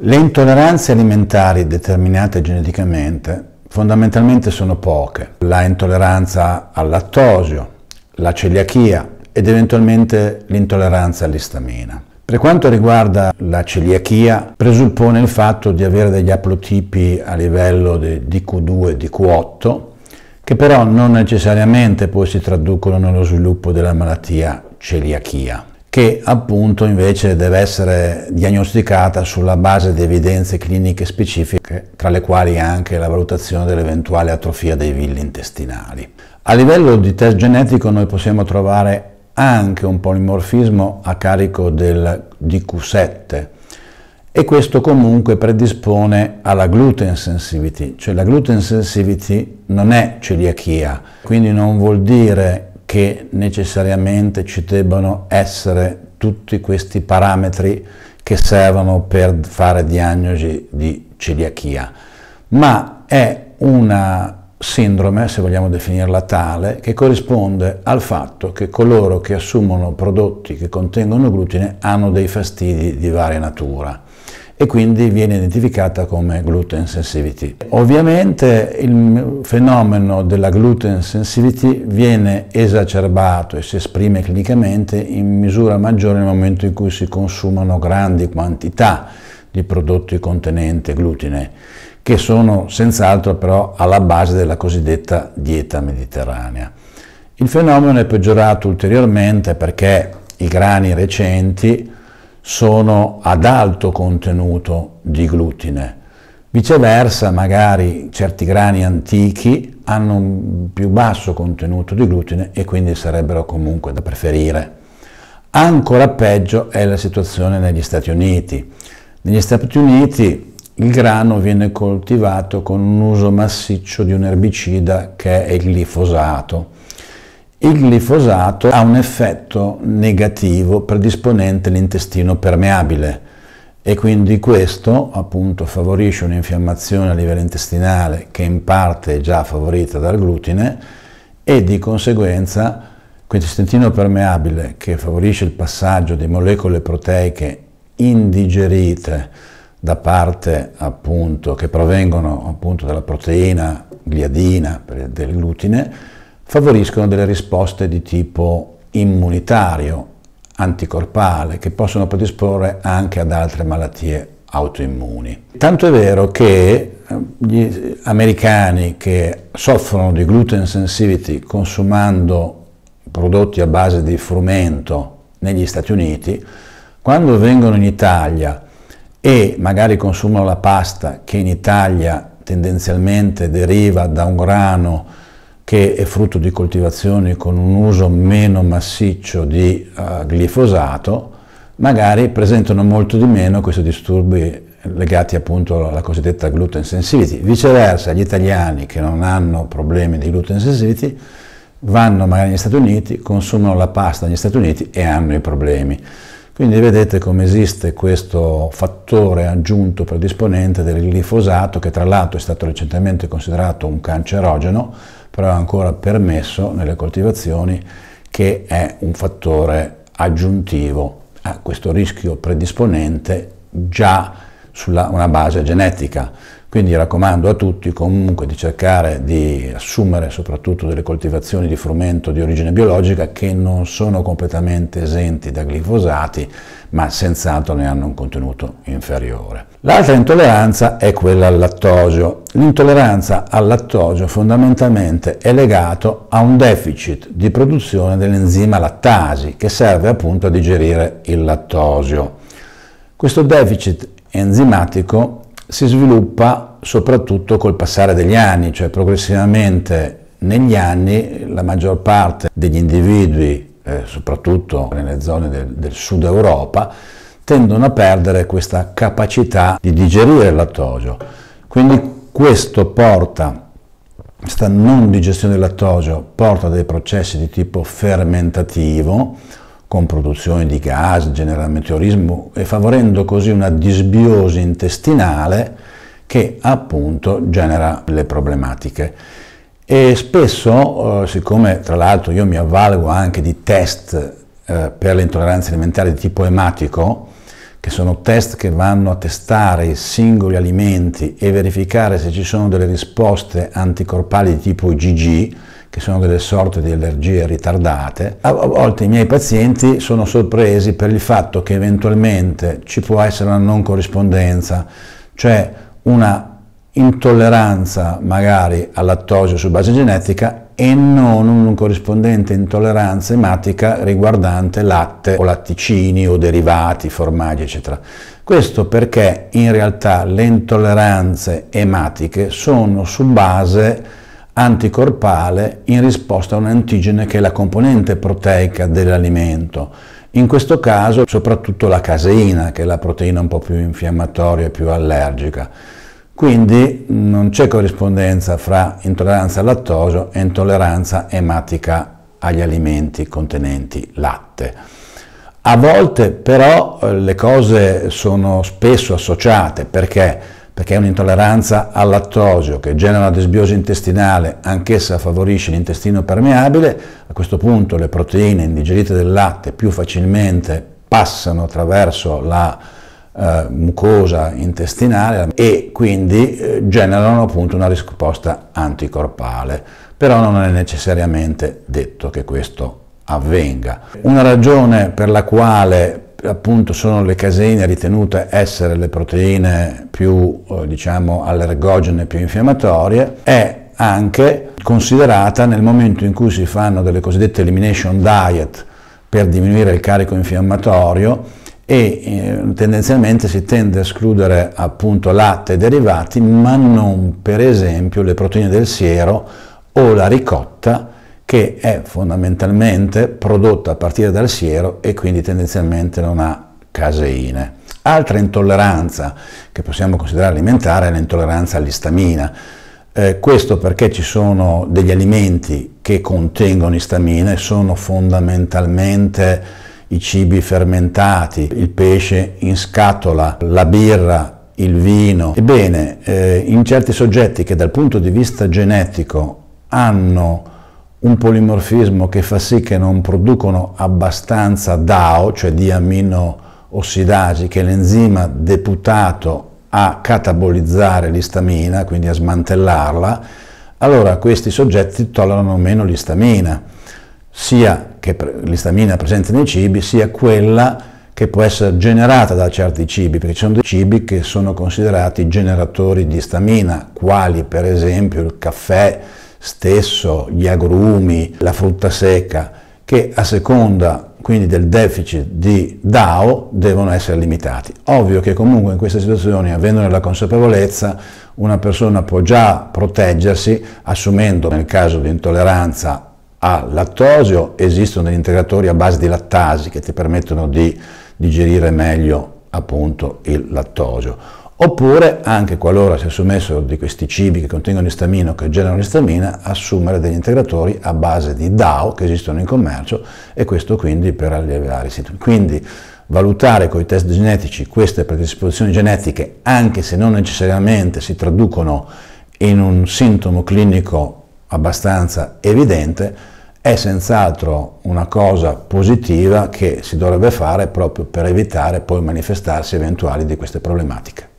Le intolleranze alimentari determinate geneticamente fondamentalmente sono poche. La intolleranza al lattosio, la celiachia ed eventualmente l'intolleranza all'istamina. Per quanto riguarda la celiachia, presuppone il fatto di avere degli aplotipi a livello di DQ2 e DQ8, che però non necessariamente poi si traducono nello sviluppo della malattia celiachia che appunto invece deve essere diagnosticata sulla base di evidenze cliniche specifiche, tra le quali anche la valutazione dell'eventuale atrofia dei villi intestinali. A livello di test genetico noi possiamo trovare anche un polimorfismo a carico del DQ7 e questo comunque predispone alla gluten sensitivity, cioè la gluten sensitivity non è celiachia, quindi non vuol dire che necessariamente ci debbano essere tutti questi parametri che servono per fare diagnosi di celiachia, ma è una sindrome, se vogliamo definirla tale, che corrisponde al fatto che coloro che assumono prodotti che contengono glutine hanno dei fastidi di varia natura e quindi viene identificata come gluten sensitivity. Ovviamente il fenomeno della gluten sensitivity viene esacerbato e si esprime clinicamente in misura maggiore nel momento in cui si consumano grandi quantità di prodotti contenenti glutine, che sono senz'altro però alla base della cosiddetta dieta mediterranea. Il fenomeno è peggiorato ulteriormente perché i grani recenti sono ad alto contenuto di glutine. Viceversa, magari certi grani antichi hanno un più basso contenuto di glutine e quindi sarebbero comunque da preferire. Ancora peggio è la situazione negli Stati Uniti. Negli Stati Uniti il grano viene coltivato con un uso massiccio di un erbicida che è il glifosato il glifosato ha un effetto negativo predisponente l'intestino permeabile e quindi questo appunto favorisce un'infiammazione a livello intestinale che in parte è già favorita dal glutine e di conseguenza questo intestino permeabile che favorisce il passaggio di molecole proteiche indigerite da parte appunto che provengono appunto dalla proteina gliadina del glutine favoriscono delle risposte di tipo immunitario, anticorpale, che possono predisporre anche ad altre malattie autoimmuni. Tanto è vero che eh, gli americani che soffrono di gluten sensitivity consumando prodotti a base di frumento negli Stati Uniti, quando vengono in Italia e magari consumano la pasta che in Italia tendenzialmente deriva da un grano che è frutto di coltivazioni con un uso meno massiccio di uh, glifosato, magari presentano molto di meno questi disturbi legati appunto alla cosiddetta gluten sensitivity. Viceversa, gli italiani che non hanno problemi di gluten sensitivity vanno magari negli Stati Uniti, consumano la pasta negli Stati Uniti e hanno i problemi. Quindi vedete come esiste questo fattore aggiunto predisponente del glifosato che tra l'altro è stato recentemente considerato un cancerogeno, però è ancora permesso nelle coltivazioni che è un fattore aggiuntivo a questo rischio predisponente già sulla una base genetica. Quindi raccomando a tutti comunque di cercare di assumere soprattutto delle coltivazioni di frumento di origine biologica che non sono completamente esenti da glifosati, ma senz'altro ne hanno un contenuto inferiore. L'altra intolleranza è quella al lattosio. L'intolleranza al lattosio fondamentalmente è legato a un deficit di produzione dell'enzima lattasi che serve appunto a digerire il lattosio. Questo deficit enzimatico si sviluppa soprattutto col passare degli anni, cioè progressivamente negli anni la maggior parte degli individui, eh, soprattutto nelle zone del, del sud Europa, tendono a perdere questa capacità di digerire il lattosio. Quindi questo porta, questa non digestione del lattosio porta a dei processi di tipo fermentativo, con produzione di gas, genera meteorismo e favorendo così una disbiosi intestinale che appunto genera le problematiche. E spesso, eh, siccome tra l'altro io mi avvalgo anche di test eh, per le intolleranze alimentari di tipo ematico, che sono test che vanno a testare i singoli alimenti e verificare se ci sono delle risposte anticorpali di tipo IgG, che sono delle sorte di allergie ritardate, a volte i miei pazienti sono sorpresi per il fatto che eventualmente ci può essere una non corrispondenza, cioè una intolleranza magari al lattosio su base genetica e non una corrispondente intolleranza ematica riguardante latte o latticini o derivati, formaggi, eccetera. Questo perché in realtà le intolleranze ematiche sono su base anticorpale in risposta a un antigene che è la componente proteica dell'alimento. In questo caso soprattutto la caseina, che è la proteina un po' più infiammatoria, e più allergica. Quindi mm, non c'è corrispondenza fra intolleranza al lattosio e intolleranza ematica agli alimenti contenenti latte. A volte però eh, le cose sono spesso associate perché perché è un'intolleranza al lattosio che genera una desbiosi intestinale, anch'essa favorisce l'intestino permeabile, a questo punto le proteine indigerite del latte più facilmente passano attraverso la eh, mucosa intestinale e quindi eh, generano appunto una risposta anticorpale, però non è necessariamente detto che questo avvenga. Una ragione per la quale appunto sono le caseine ritenute essere le proteine più eh, diciamo allergogene, più infiammatorie, è anche considerata nel momento in cui si fanno delle cosiddette elimination diet per diminuire il carico infiammatorio e eh, tendenzialmente si tende a escludere appunto latte e derivati, ma non per esempio le proteine del siero o la ricotta che è fondamentalmente prodotta a partire dal siero e quindi tendenzialmente non ha caseine. Altra intolleranza che possiamo considerare alimentare è l'intolleranza all'istamina. Eh, questo perché ci sono degli alimenti che contengono istamina e sono fondamentalmente i cibi fermentati, il pesce in scatola, la birra, il vino. Ebbene, eh, in certi soggetti che dal punto di vista genetico hanno un polimorfismo che fa sì che non producono abbastanza DAO, cioè di aminossidasi, che è l'enzima deputato a catabolizzare l'istamina, quindi a smantellarla, allora questi soggetti tollerano meno l'istamina, sia che l'istamina presente nei cibi, sia quella che può essere generata da certi cibi, perché ci sono dei cibi che sono considerati generatori di stamina, quali per esempio il caffè, stesso, gli agrumi, la frutta secca, che a seconda quindi del deficit di DAO devono essere limitati. Ovvio che comunque in queste situazioni, avendo nella consapevolezza, una persona può già proteggersi assumendo nel caso di intolleranza a lattosio esistono degli integratori a base di lattasi che ti permettono di digerire meglio appunto il lattosio oppure anche qualora sia sommesso di questi cibi che contengono istamina o che generano istamina, assumere degli integratori a base di DAO che esistono in commercio e questo quindi per alleviare i sintomi. Quindi valutare con i test genetici queste predisposizioni genetiche, anche se non necessariamente si traducono in un sintomo clinico abbastanza evidente, è senz'altro una cosa positiva che si dovrebbe fare proprio per evitare poi manifestarsi eventuali di queste problematiche.